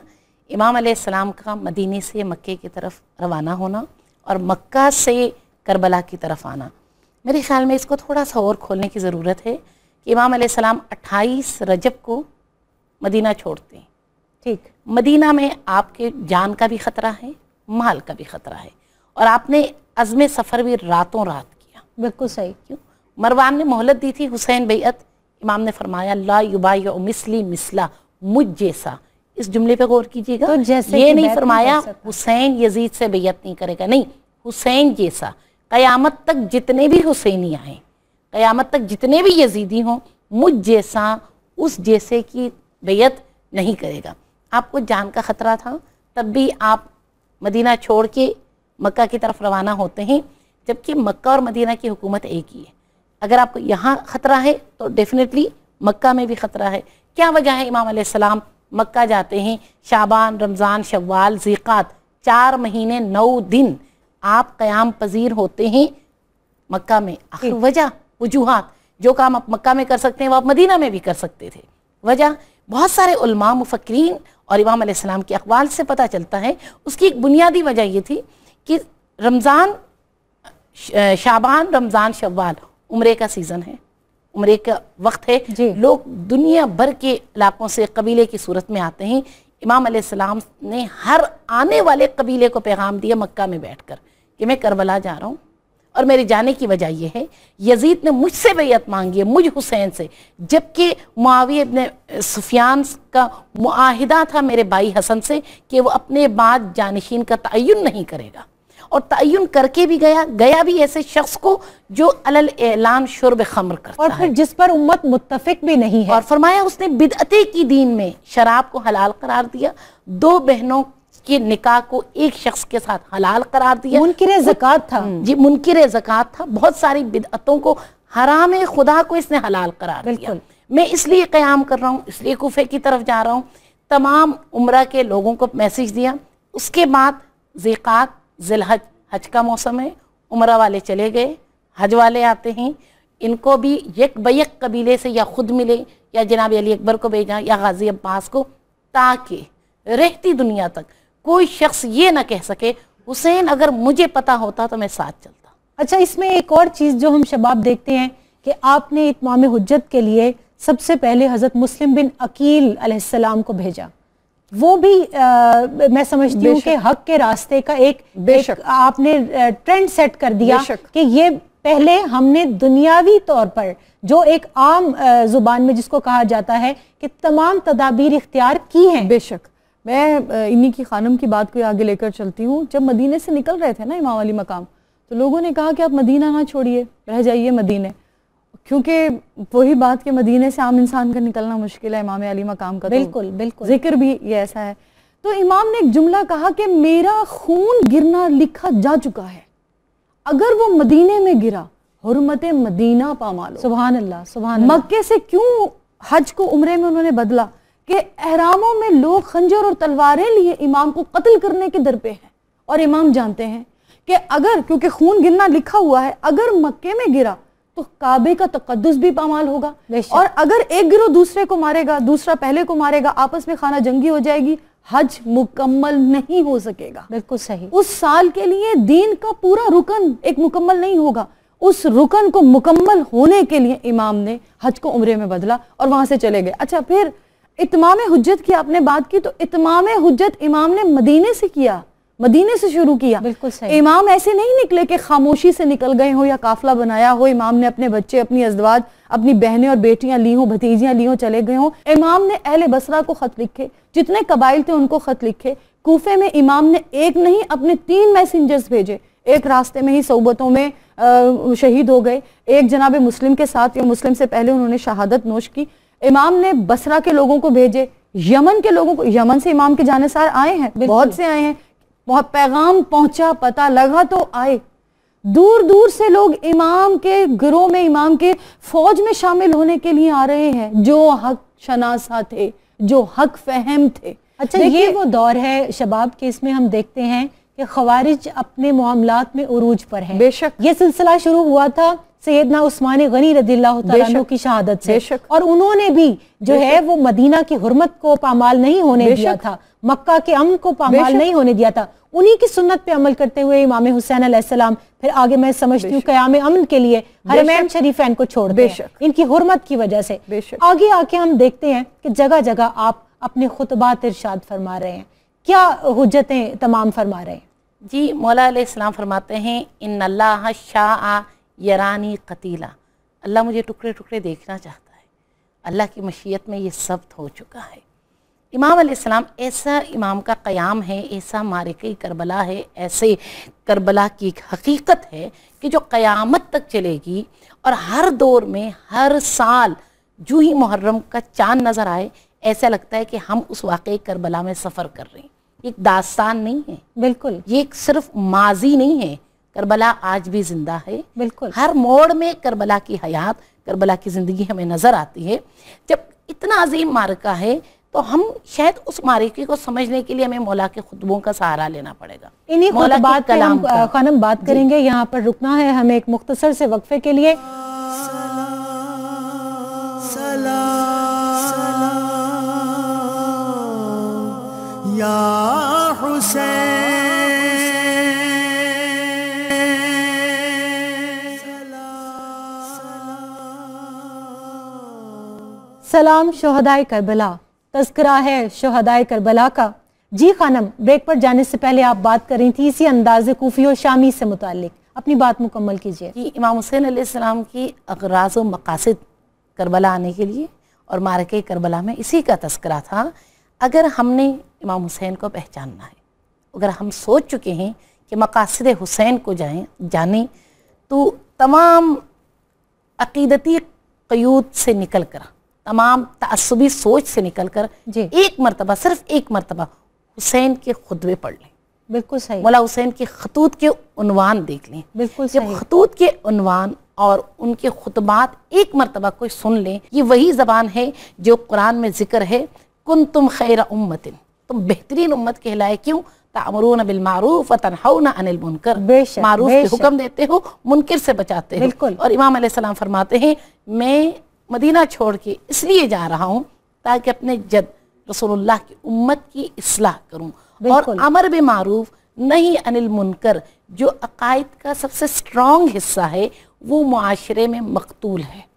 इमाम सलाम का मदीने से मक्के की तरफ रवाना होना और मक्का से करबला की तरफ आना मेरे ख्याल में इसको थोड़ा सा और खोलने की ज़रूरत है कि इमाम सलाम 28 रजब को मदीना छोड़ते हैं ठीक मदीना में आपके जान का भी ख़तरा है माल का भी ख़तरा है और आपने अजम सफ़र भी रातों रात किया बिल्कुल सही क्यों मरवान ने मोहलत दी थी हुसैन बैत इमाम ने फरमाया ला मिसली मिसला मुझ जैसा इस जुमले पे गौर कीजिएगा तो जैसे ये नहीं फरमाया हुसैन यजीद से बेयत नहीं करेगा नहीं हुसैन जैसा क़यामत तक जितने भी हुसैनी आए क़यामत तक जितने भी यजीदी हों मुझ जैसा उस जैसे की बेयत नहीं करेगा आपको जान का ख़तरा था तब भी आप मदीना छोड़ के मक्का की तरफ रवाना होते हैं जबकि मक्का और मदीना की हुकूमत एक ही है अगर आपको यहाँ ख़तरा है तो डेफिनेटली मक्का में भी ख़तरा है क्या वजह है इमाम सलाम मक्का जाते हैं शाबान रमज़ान शवाल ज़ीक़ात चार महीने नौ दिन आप क़याम पजीर होते हैं मक्का में आखिर हम्म। वजह वजूहत जो काम आप मक्का में कर सकते हैं वह आप मदीना में भी कर सकते थे वजह बहुत सारे उलमा मुफक्रीन और इमाम के अकवाल से पता चलता है उसकी एक बुनियादी वजह ये थी कि रमज़ान शाबान रमज़ान शवाल उम्र का सीज़न है उम्र का वक्त है लोग दुनिया भर के इलाकों से कबीले की सूरत में आते हैं इमाम सलाम ने हर आने वाले कबीले को पैगाम दिया मक्का में बैठ कर कि मैं करबला जा रहा हूँ और मेरे जाने की वजह यह है यजीद ने मुझसे बैत मांगी है मुझ हुसैन से जबकि मावी ने सुफियान का माहिदा था मेरे भाई हसन से कि वो अपने बाद जानशीन का तयन नहीं करेगा और तयन करके भी गया गया भी ऐसे शख्स को जो अलल एलान शुरब खमर करता और फिर जिस पर उम्मत मुतफिक भी नहीं है और फरमाया उसने बिदअते की दीन में शराब को हलाल करार दिया दो बहनों के निका को एक शख्स के साथ हलाल करार दिया मुनकर जक़ात था हम्म, जी मुनकर जक़ात था बहुत सारी बिदअतों को हराम खुदा को इसने हलाल करार दिया मैं इसलिए क्याम कर रहा हूँ इसलिए कोफे की तरफ जा रहा हूँ तमाम उम्र के लोगों को मैसेज दिया उसके बाद ज़िकात जिलहज हज का मौसम है उम्र वाले चले गए हज वाले आते हैं इनको भी यक बैक कबीले से या ख़ुद मिले या जनाब अली अकबर को भेजा या गाजी अब्बास को ताकि रहती दुनिया तक कोई शख्स ये ना कह सके हुसैन अगर मुझे पता होता तो मैं साथ चलता अच्छा इसमें एक और चीज़ जो हम शबाब देखते हैं कि आपने इतमाम हजत के लिए सबसे पहले हज़रत मुस्लिम बिन अकील को भेजा वो भी आ, मैं समझती हूँ कि हक के रास्ते का एक, बेशक एक आपने ट्रेंड सेट कर दिया कि ये पहले हमने दुनियावी तौर पर जो एक आम जुबान में जिसको कहा जाता है कि तमाम तदाबीर इख्तियार की हैं बेशक मैं इन्हीं की खानम की बात को आगे लेकर चलती हूँ जब मदीने से निकल रहे थे ना इमाम अली मकाम तो लोगों ने कहा कि आप मदीना ना छोड़िए रह जाइए मदीने क्योंकि वही बात कि मदीने से आम इंसान का निकलना मुश्किल है इमाम अली मकाम का तो बिल्कुल तो बिल्कुल जिक्र भी ये ऐसा है तो इमाम ने एक जुमला कहा कि मेरा खून गिरना लिखा जा चुका है अगर वो मदीने में गिरा हरमत मदीना पामाल सुबहान अल्लाह सुबहान मक्के से क्यों हज को उम्र में उन्होंने बदला कि अहरामों में लोग खंजर और तलवारें लिए इमाम को कत्ल करने के दर पे हैं और इमाम जानते हैं कि अगर क्योंकि खून गिरना लिखा हुआ है अगर मक्के में गिरा तो काबे का तकदस भी पामाल होगा और अगर एक गिरोह दूसरे को मारेगा दूसरा पहले को मारेगा आपस में खाना जंगी हो जाएगी हज मुकम्मल नहीं हो सकेगा बिल्कुल सही उस साल के लिए दीन का पूरा रुकन एक मुकम्मल नहीं होगा उस रुकन को मुकम्मल होने के लिए इमाम ने हज को उम्र में बदला और वहां से चले गए अच्छा फिर इतमाम हजत की आपने बात की तो इतमाम हजत इमाम ने मदीने से किया मदीने से शुरू किया बिल्कुल सही इमाम ऐसे नहीं निकले कि खामोशी से निकल गए हो या काफिला बनाया हो इमाम ने अपने बच्चे अपनी अजवाज अपनी बहनें और बेटियां ली हों भतीजियां ली हो चले गए हों इमाम ने अहले बसरा को खत लिखे जितने कबाइल थे उनको खत लिखे कूफे में इमाम ने एक नहीं अपने तीन मैसेंजर्स भेजे एक रास्ते में ही सोबतों में आ, शहीद हो गए एक जनाब मुस्लिम के साथ या मुस्लिम से पहले उन्होंने शहादत नोश की इमाम ने बसरा के लोगों को भेजे यमन के लोगों को यमन से इमाम के जानेसार आए हैं बहुत से आए हैं बहुत पैगाम पहुंचा पता लगा तो आए दूर दूर से लोग इमाम के ग्रोह में इमाम के फौज में शामिल होने के लिए आ रहे हैं जो हक शनासा थे जो हक फहम थे अच्छा ये वो दौर है शबाब के इसमें हम देखते हैं कि खवारिज अपने मामला में उरूज पर है बेशक ये सिलसिला शुरू हुआ था सैदना उस्मान गनी रदील्ला की शहादत से और उन्होंने भी जो है वो मदीना की हुरमत को पामाल नहीं होने दिया था मक्का के अम को पामाल नहीं होने दिया था उन्हीं की सुन्नत पे अमल करते हुए इमाम हुसैन अलैहिस्सलाम फिर आगे मैं समझती हूँ क्याम अमन के लिए हरमैन शरीफैन को छोड़ दे इनकी हुरमत की वजह से आगे आके हम देखते हैं कि जगह जगह आप अपने खुतबात इरशाद फरमा रहे हैं क्या हजतें तमाम फरमा रहे हैं जी मौला फरमाते हैं इन शाह यरानी कतीला अल्लाह मुझे टुकड़े टुकड़े देखना चाहता है अल्लाह की मशीयत में ये सब्त हो चुका है इमाम अलैहिस्सलाम ऐसा इमाम का क़याम है ऐसा मारक करबला है ऐसे करबला की एक हकीकत है कि जो क़यामत तक चलेगी और हर दौर में हर साल जो ही मुहर्रम का चांद नज़र आए ऐसा लगता है कि हम उस वाकई करबला में सफ़र कर रहे हैं एक दास्तान नहीं है बिल्कुल ये एक सिर्फ माजी नहीं है करबला आज भी जिंदा है बिल्कुल हर मोड़ में करबला की हयात करबला की ज़िंदगी हमें नज़र आती है जब इतना अजीम मारका है तो हम शायद उस मारिकी को समझने के लिए हमें मौला के खुतबों का सहारा लेना पड़ेगा इन्हीं मौला बात कलाम खानम बात करेंगे यहाँ पर रुकना है हमें एक मुख्तसर से वक्फे के लिए या हुसैन सलाम शहदाय करबला तस्करा है शोहदाय करबला का जी खानम ब्रेक पर जाने से पहले आप बात कर रही थी इसी अंदाज कोफी और शामी से मुतक अपनी बात मुकम्मल कीजिए कि इमाम हुसैन सलाम की अगराज व मकासद करबला आने के लिए और मारके करबला में इसी का तस्करा था अगर हमने इमाम हुसैन को पहचानना है अगर हम सोच चुके हैं कि मकासद हुसैन को जाए जाने तो तमाम अकीदती क्यूद से निकल कर तमाम तसबी सोच से निकल कर एक मरतबा सिर्फ एक मरतबा हुसैन के खुतबे पढ़ लें बिल्कुल सही मौला हुसैन के खतूत के उनवान देख लें बिल्कुल जब खतूत के उनवान और उनके खुतबात एक मरतबा कोई सुन लें ये वही ज़बान है जो कुरान में ज़िक्र है कुन तुम खैर उम्मतिन तुम बेहतरीन उम्मत कहलाए क्यों तामरून बिलमारूफ व तनहौन अनिल मुनकर मारूफ के हुक्म देते हो मुनकर से बचाते हो और इमाम सलाम फरमाते हैं मैं मदीना छोड़ के इसलिए जा रहा हूँ ताकि अपने जद रसोल्ला की उम्मत की असलाह करूँ और अमर बे मारूफ नहीं अनिल मुनकर जो अकायद का सबसे स्ट्रॉन्ग हिस्सा है वो माशरे में मकतूल है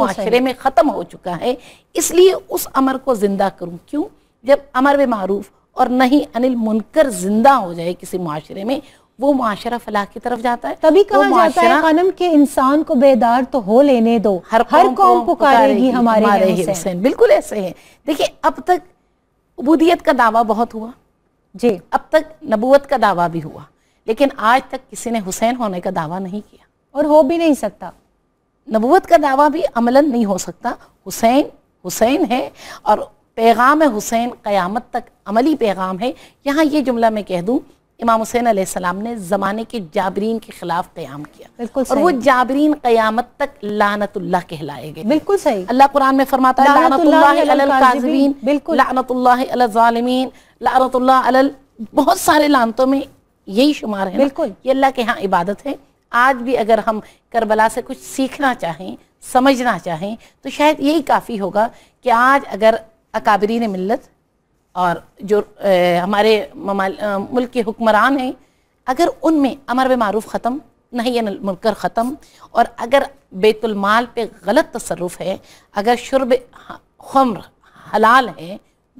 माशरे में ख़त्म हो चुका है इसलिए उस अमर को ज़िंदा करूँ क्यों जब अमर बे मारूफ और नहीं अनिल मुनकर ज़िंदा हो जाए किसी माशरे में वो माशरा फलाह की तरफ जाता है तभी कहा जाता है कनम के इंसान को बेदार तो हो लेने दो हर हर कौम पुकारेगी हमारे, हुसैन बिल्कुल ऐसे हैं देखिए अब तक उबूदियत का दावा बहुत हुआ जी अब तक नबूत का दावा भी हुआ लेकिन आज तक किसी ने हुसैन होने का दावा नहीं किया और हो भी नहीं सकता नबूत का दावा भी अमलन नहीं हो सकता हुसैन हुसैन है और पैगाम हुसैन क़यामत तक अमली पैगाम है यहाँ ये जुमला मैं कह दूँ इमाम हुसैन आसमाम ने ज़माने के जाबरीन के ख़िलाफ़ क़्याम किया बिल्कुल और वो जाबरीन क़्यामत तक लानतुल्ला कहलाए गए बिल्कुल सही अल्लाह कुरान में फरमाता है बिल्कुल लानतुल्ला बहुत सारे लानतों में यही शुमार है बिल्कुल ये अल्लाह के यहाँ इबादत है आज भी अगर हम करबला से कुछ सीखना चाहें समझना चाहें तो शायद यही काफ़ी होगा कि आज अगर अकाबरीन मिलत और जो ए, हमारे मुल्क के हुक्मरान हैं अगर उनमें अमर बेमारूफ ख़त्म नहीं मुनकर ख़त्म और अगर बेतुलमाल पे गलत तसरुफ़ है अगर शुरब खमर हलाल है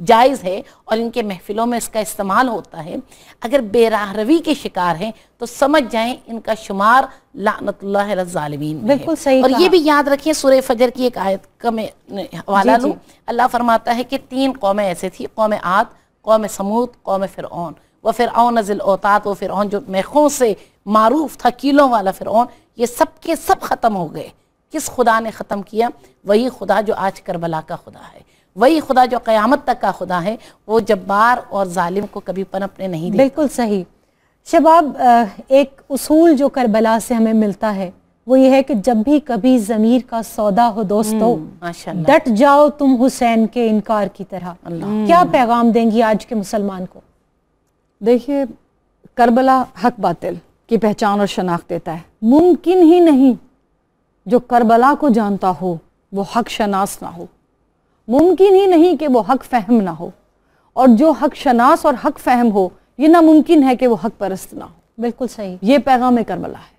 जायज़ है और इनके महफिलों में इसका इस्तेमाल होता है अगर बेराहरवी के शिकार हैं तो समझ जाएं इनका शुमार लानतमीन बिल्कुल सही और ये भी याद रखिए सूर्य फजर की एक आयत का मैं हवाला लूँ अल्लाह फरमाता है कि तीन कौमें ऐसे थी कौम आत कौम समूद कौम फिर व फिर नज़िल औतात व फिर ओन जो मेखों से मारूफ था कीलों वाला फिर ये सब के सब ख़त्म हो गए किस खुदा ने ख़त्म किया वही खुदा जो आज करबला का खुदा है वही खुदा जो क़यामत तक का खुदा है वो जब्बार और ालिम को कभी पनपने नहीं बिल्कुल सही शबाब एक उसूल जो करबला से हमें मिलता है वो ये है कि जब भी कभी ज़मीर का सौदा हो दोस्तों हम्म, डट जाओ तुम हुसैन के इनकार की तरह क्या पैगाम देंगी आज के मुसलमान को देखिए करबला हक बातिल की पहचान और शनाख्त देता है मुमकिन ही नहीं जो करबला को जानता हो वो हक शनास ना हो मुमकिन ही नहीं कि वो हक फहम ना हो और जो हक शनास और हक फहम हो ये नामुमकिन है कि वो हक परस्त ना हो बिल्कुल सही ये पैगाम करबला है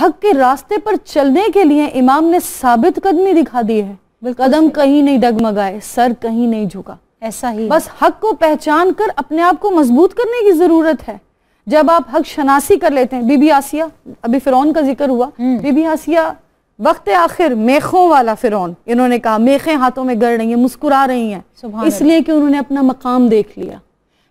हक के रास्ते पर चलने के लिए इमाम ने साबित कदमी दिखा दी है कदम कहीं नहीं डगमगाए सर कहीं नहीं झुका ऐसा ही बस हक को पहचान कर अपने आप को मजबूत करने की जरूरत है जब आप हक शनासी कर लेते हैं बीबी आसिया अभी फिरौन का जिक्र हुआ हम्म। बीबी आसिया वक्त आखिर मेखों वाला फिरौन इन्होंने कहा मेखे हाथों में गड़ रही हैं मुस्कुरा रही हैं इसलिए कि उन्होंने अपना मकाम देख लिया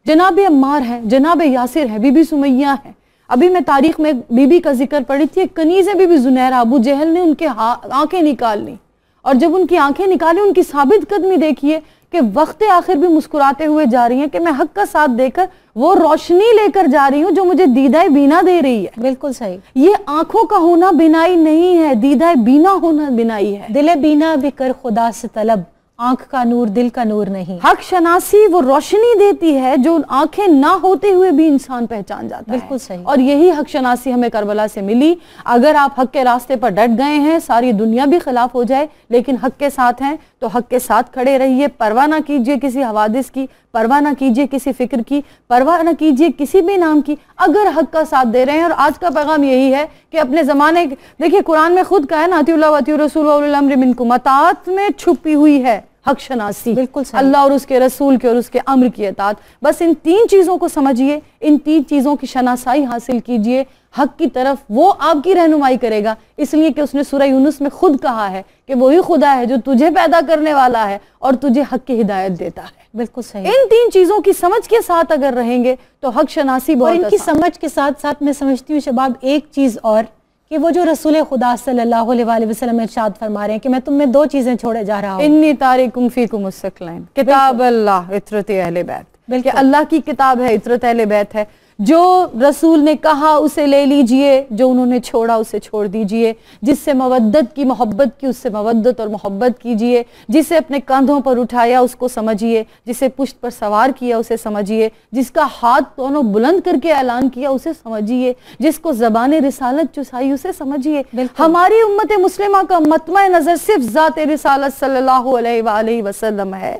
जनाब अम्मार है जनाब यासिर है बीबी सुमैया है अभी मैं तारीख में बीबी का जिक्र पढ़ी थी कनीज है बीबी जुनैरा अबू जहल ने उनके आंखें निकाल ली और जब उनकी आंखें निकाली उनकी साबित कदमी देखिए कि वक्त आखिर भी मुस्कुराते हुए जा रही हैं कि मैं हक का साथ देकर वो रोशनी लेकर जा रही हूँ जो मुझे दीदाए बीना दे रही है बिल्कुल सही ये आंखों का होना बिनाई नहीं है दीदाए बीना होना बिनाई है दिले बीना भी कर खुदा से तलब आंख का नूर दिल का नूर नहीं हक शनासी वो रोशनी देती है जो आंखें ना होते हुए भी इंसान पहचान जाता है बिल्कुल सही और यही हक शनासी हमें करबला से मिली अगर आप हक के रास्ते पर डट गए हैं सारी दुनिया भी खिलाफ हो जाए लेकिन हक के साथ हैं तो हक के साथ खड़े रहिए परवाह ना कीजिए किसी हवादिस की परवाह ना कीजिए किसी फिक्र की परवाह ना कीजिए किसी भी नाम की अगर हक का साथ दे रहे हैं और आज का पैगाम यही है कि अपने ज़माने देखिए कुरान में खुद का है ना अतील्ला रसूल मतात में छुपी हुई है हक शनासी बिल्कुल अल्लाह और उसके रसूल के और उसके अम्र की अतात बस इन तीन चीज़ों को समझिए इन तीन चीज़ों की शनासाई हासिल कीजिए हक की तरफ वो आपकी रहनुमाई करेगा इसलिए कि उसने सूर्य यूनुस में खुद कहा है कि वही खुदा है जो तुझे पैदा करने वाला है और तुझे हक की हिदायत देता है बिल्कुल सही इन तीन चीजों की समझ के साथ अगर रहेंगे तो हक शनासी बहुत और इनकी समझ के साथ साथ मैं समझती हूँ शबाब एक चीज और कि वो जो रसूल खुदा सल्लल्लाहु अलैहि वसल्लम इरशाद फरमा रहे हैं कि मैं तुम में दो चीजें छोड़े जा रहा हूँ इन्नी तारिकुम फीकुम किताब अल्लाह इतरत अहले बैत बल्कि अल्लाह की किताब है इतरत अहले बैत है जो रसूल ने कहा उसे ले लीजिए जो उन्होंने छोड़ा उसे छोड़ दीजिए जिससे मवद्दत की मोहब्बत की उससे मवद्दत और मोहब्बत कीजिए जिसे अपने कंधों पर उठाया उसको समझिए जिसे पुष्ट पर सवार किया उसे समझिए जिसका हाथ दोनों बुलंद करके ऐलान किया उसे समझिए जिसको जबान रिसालत चुसाई उसे समझिए हमारी उम्मत मुस्लिमा का मतम नज़र सिर्फ ज़ात रिसालत वसलम है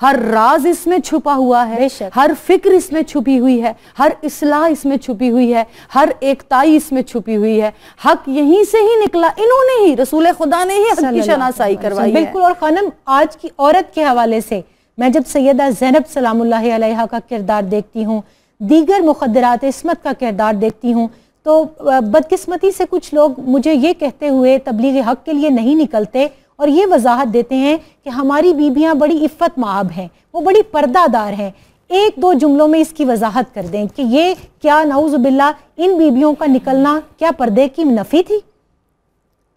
हर राज इसमें छुपा हुआ है हर फिक्र इसमें छुपी हुई है हर इसलाह इसमें छुपी हुई है हर एकताई इसमें छुपी हुई है हक यहीं से ही निकला इन्होंने ही रसूल खुदा ने ही हक की शनासाई करवाई बिल्कुल और खानम आज की औरत के हवाले से मैं जब सैदा जैनब सलाम्ला का किरदार देखती हूँ दीगर मुखदरात इसमत का किरदार देखती हूँ तो बदकिस्मती से कुछ लोग मुझे ये कहते हुए तबलीग हक के लिए नहीं निकलते और ये वजाहत देते हैं कि हमारी बीबियाँ बड़ी इफ़त माब हैं वो बड़ी पर्दादार हैं एक दो जुमलों में इसकी वजाहत कर दें कि ये क्या नाउज़बिल्ला इन बीबियों का निकलना क्या पर्दे की नफ़ी थी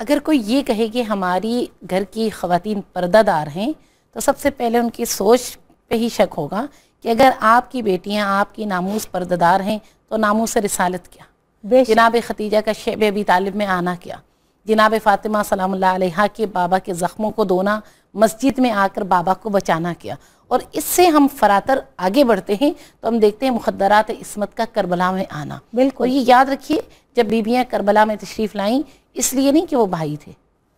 अगर कोई ये कहे कि हमारी घर की खातन पर्दादार हैं तो सबसे पहले उनकी सोच पे ही शक होगा कि अगर आपकी बेटियां आपकी नामोज़ पर्दादार हैं तो नामूस रिसालत क्या जनाब खतीजा का शेब अभी तालिब में आना क्या जिनाब फ़ातिमा सलाम के बाबा के ज़ख्मों को धोना मस्जिद में आकर बाबा को बचाना किया और इससे हम फरातर आगे बढ़ते हैं तो हम देखते हैं मुखदरात इसमत का करबला में आना बिल्कुल ये याद रखिए जब बीबियाँ करबला में तशरीफ़ लाईं इसलिए नहीं कि वो भाई थे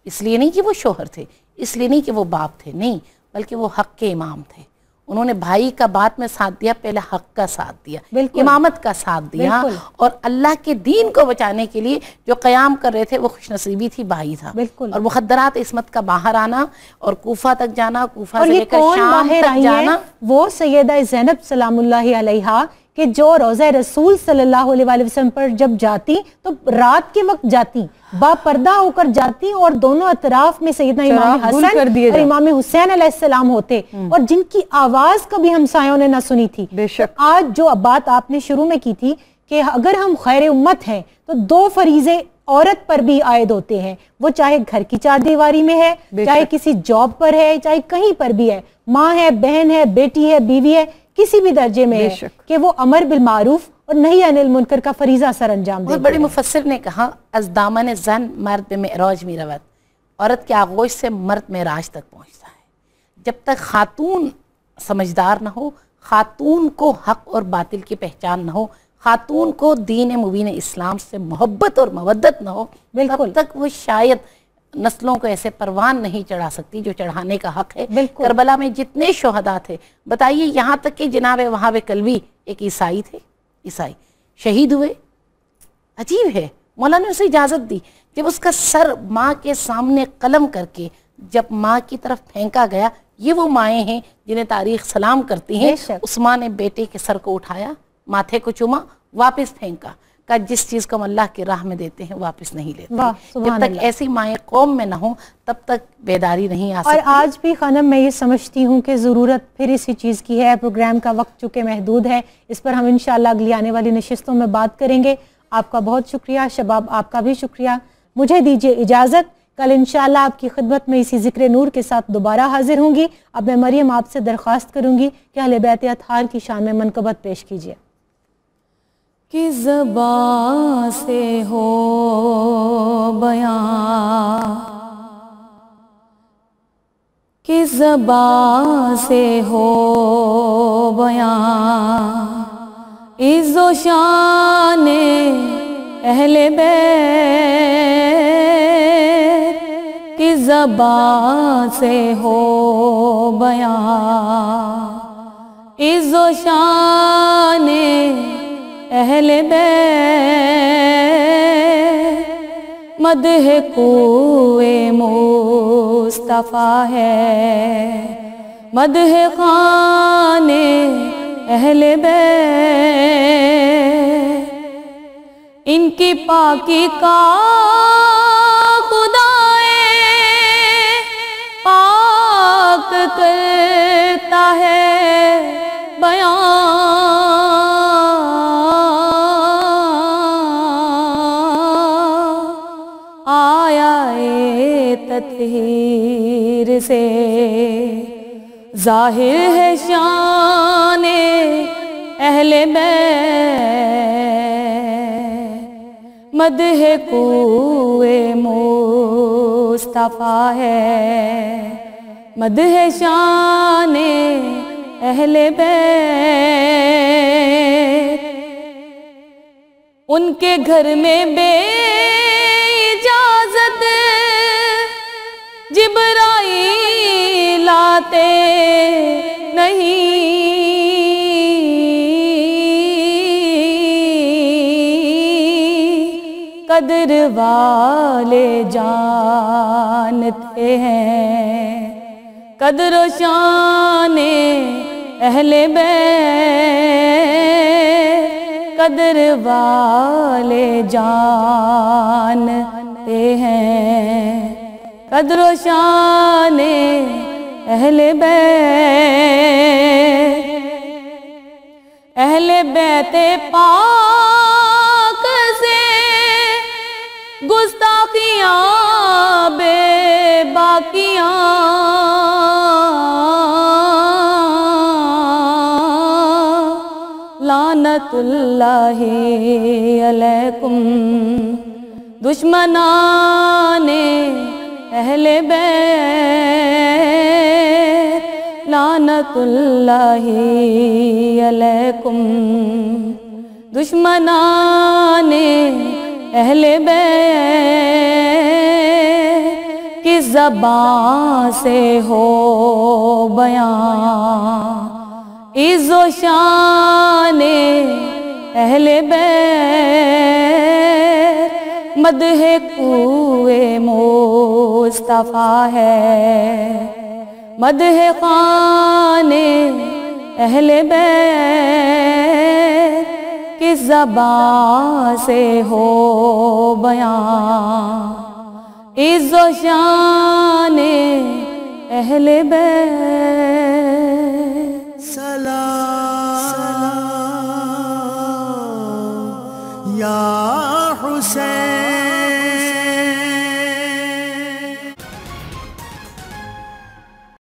इसलिए नहीं कि वो शोहर थे इसलिए नहीं कि वो बाप थे नहीं बल्कि वो हक़ के इमाम थे उन्होंने भाई का बात में साथ दिया पहले हक का साथ दिया इमामत का साथ दिया और अल्लाह के दीन को बचाने के लिए जो कयाम कर रहे थे वो खुशनसीबी थी भाई था और मुखदरात इसमत का बाहर आना और कोफा तक जाना कोफा से लेकर शाम तक जाना वो सैदा जैनब सलाम कि जो रोज़ा रसूल सल्लल्लाहु अलैहि वसल्लम पर जब जाती तो रात के वक्त जाती बापर्दा होकर जाती और दोनों अतराफ में सैदना इमाम हसन और इमाम हुसैन होते हम्म। और जिनकी आवाज़ कभी हमसायों ने ना सुनी थी तो आज जो बात आपने शुरू में की थी कि अगर हम खैर उम्मत हैं तो दो फरीज़े औरत पर भी आयद होते हैं वो चाहे घर की चार दीवारी में है चाहे किसी जॉब पर है चाहे कहीं पर भी है माँ है बहन है बेटी है बीवी है किसी भी दर्जे में कि वो अमर बिल मारूफ और नहीं अनिल मुनकर का फरीजा सर अंजाम बहुत बड़े मुफसर ने कहा अज दामन जन मर्द में मराज मीरवत औरत के आगोश से मर्द में राज तक पहुँचता है जब तक खातून समझदार ना हो खातून को हक और बातिल की पहचान ना हो खातून को दीन मुबीन इस्लाम से मोहब्बत और मवदत ना हो बिल्कुल तक वो शायद नस्लों को ऐसे परवान नहीं चढ़ा सकती जो चढ़ाने का हक है करबला में जितने शहदा थे बताइए यहाँ तक कि जनाब वहाब कलवी एक ईसाई थे ईसाई शहीद हुए अजीब है मौलाना ने उसे इजाज़त दी जब उसका सर माँ के सामने कलम करके जब माँ की तरफ फेंका गया ये वो माएँ हैं जिन्हें तारीख सलाम करती हैं उस माँ ने बेटे के सर को उठाया माथे को चुमा वापस फेंका का जिस चीज़ को हम अल्लाह की राह में देते हैं वापस नहीं लेते जब तक ऐसी माएँ कौम में ना हो तब तक बेदारी नहीं आ और आज भी खानम मैं ये समझती हूँ कि ज़रूरत फिर इसी चीज़ की है प्रोग्राम का वक्त चूँकि महदूद है इस पर हम इन अगली आने वाली नशस्तों में बात करेंगे आपका बहुत शुक्रिया शबाब आपका भी शुक्रिया मुझे दीजिए इजाज़त कल इंशाल्लाह आपकी खिदमत में इसी जिक्र नूर के साथ दोबारा हाजिर होंगी अब मैं मरियम आपसे दरख्वास्त करूंगी कि अहल बैत अतहार की शान में मनकबत पेश कीजिए कि जबा से हो बया कि जबा से हो बया इज़ो शान अहले बैत कि जबा से हो बया इज़ो शान अहले बै मदह कुए मुस्तफ़ा है मदह खान अहले बे इनकी पाकी का खुदाए पाक करता है जाहिर है शान अहले में मद है कुए मुस्तफ़ा है मद है शान अहले बैत उनके घर में बे इजाजत जिब्राई बुलाते नहीं कदर वाले जानते हैं कदर शान अहले बे कदर वाले जानते हैं कदर शान अहले बैत अहले बैत पाक से गुस्ताखियाँ अलैकुम दुश्मना ने अहले बैत लानतुल्लाकुम दुश्मनाने अहले बै कि जबान से हो बया इज़ो शान अहले बै मदह कुए मोस्तफ़ा है मद है खान अहले बे किस जबा से हो बया इज़ो शान अहले बे सलाम या हुसैन